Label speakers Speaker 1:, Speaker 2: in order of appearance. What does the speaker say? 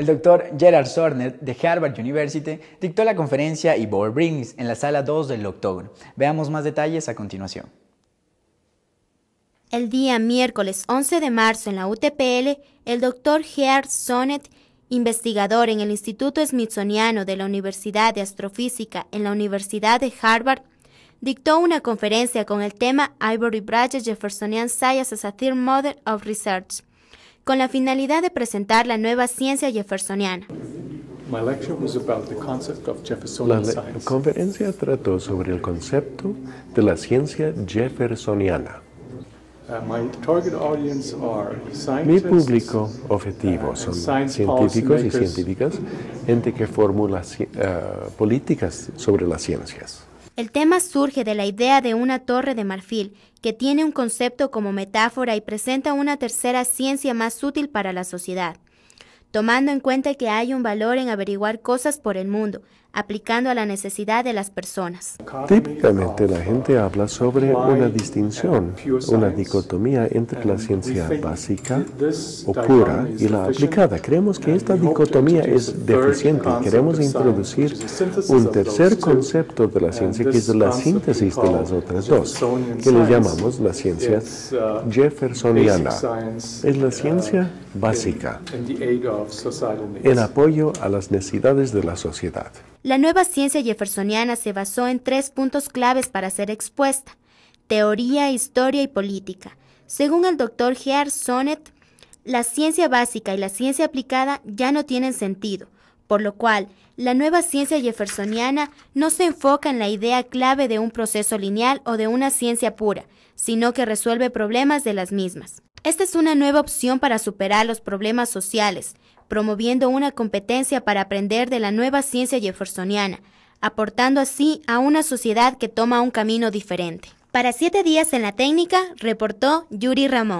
Speaker 1: El doctor Gerard Sorner de Harvard University dictó la conferencia y Bohr Brings en la sala 2 del octubre. Veamos más detalles a continuación. El día miércoles 11 de marzo en la UTPL, el doctor Gerard Sonnet, investigador en el Instituto Smithsoniano de la Universidad de Astrofísica en la Universidad de Harvard, dictó una conferencia con el tema Ivory Bridge Jeffersonian Science as a Third Model of Research con la finalidad de presentar la nueva ciencia jeffersoniana.
Speaker 2: La conferencia trató sobre el concepto de la ciencia jeffersoniana. Uh, Mi público objetivo son científicos y científicas, gente que formula uh, políticas sobre las ciencias.
Speaker 1: El tema surge de la idea de una torre de marfil, que tiene un concepto como metáfora y presenta una tercera ciencia más útil para la sociedad, tomando en cuenta que hay un valor en averiguar cosas por el mundo, aplicando a la necesidad de las personas.
Speaker 2: Típicamente la gente habla sobre una distinción, una dicotomía entre la ciencia básica o pura y la aplicada. Creemos que esta dicotomía es deficiente queremos introducir un tercer concepto de la ciencia que es la síntesis de las otras dos, que le llamamos la ciencia uh, jeffersoniana. Es la uh, ciencia
Speaker 1: básica
Speaker 2: en apoyo a las necesidades de la sociedad.
Speaker 1: La nueva ciencia jeffersoniana se basó en tres puntos claves para ser expuesta, teoría, historia y política. Según el doctor Gear Sonnet, la ciencia básica y la ciencia aplicada ya no tienen sentido, por lo cual la nueva ciencia jeffersoniana no se enfoca en la idea clave de un proceso lineal o de una ciencia pura, sino que resuelve problemas de las mismas. Esta es una nueva opción para superar los problemas sociales, promoviendo una competencia para aprender de la nueva ciencia jeffersoniana, aportando así a una sociedad que toma un camino diferente. Para siete días en la técnica, reportó Yuri Ramón.